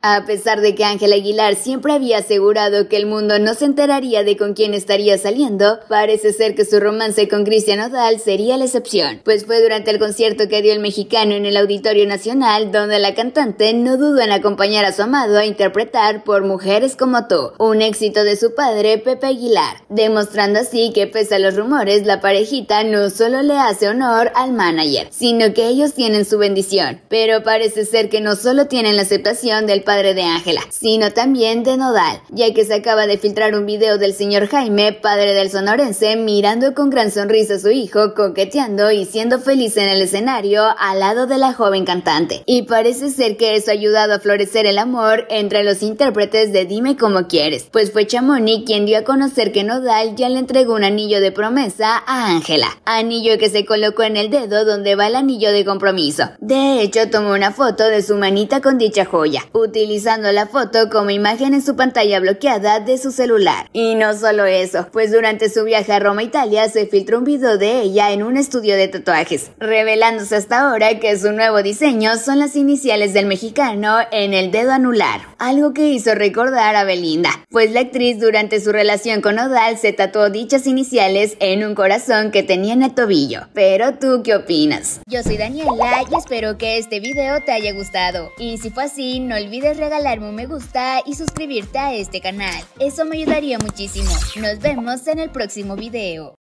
A pesar de que Ángel Aguilar siempre había asegurado que el mundo no se enteraría de con quién estaría saliendo, parece ser que su romance con Cristian Odal sería la excepción, pues fue durante el concierto que dio el mexicano en el Auditorio Nacional donde la cantante no dudó en acompañar a su amado a interpretar por Mujeres como tú, un éxito de su padre Pepe Aguilar, demostrando así que pese a los rumores, la parejita no solo le hace honor al manager, sino que ellos tienen su bendición, pero parece ser que no solo tienen la aceptación del padre de Ángela, sino también de Nodal, ya que se acaba de filtrar un video del señor Jaime, padre del sonorense, mirando con gran sonrisa a su hijo, coqueteando y siendo feliz en el escenario al lado de la joven cantante. Y parece ser que eso ha ayudado a florecer el amor entre los intérpretes de Dime como quieres, pues fue Chamoni quien dio a conocer que Nodal ya le entregó un anillo de promesa a Ángela, anillo que se colocó en el dedo donde va el anillo de compromiso. De hecho, tomó una foto de su manita con dicha joya, utilizando la foto como imagen en su pantalla bloqueada de su celular. Y no solo eso, pues durante su viaje a Roma, Italia, se filtró un video de ella en un estudio de tatuajes, revelándose hasta ahora que su nuevo diseño son las iniciales del mexicano en el dedo anular, algo que hizo recordar a Belinda, pues la actriz durante su relación con Odal se tatuó dichas iniciales en un corazón que tenía en el tobillo. Pero tú, ¿qué opinas? Yo soy Daniela y espero que este video te haya gustado. Y si fue así, no olvides regalarme un me gusta y suscribirte a este canal. Eso me ayudaría muchísimo. Nos vemos en el próximo video.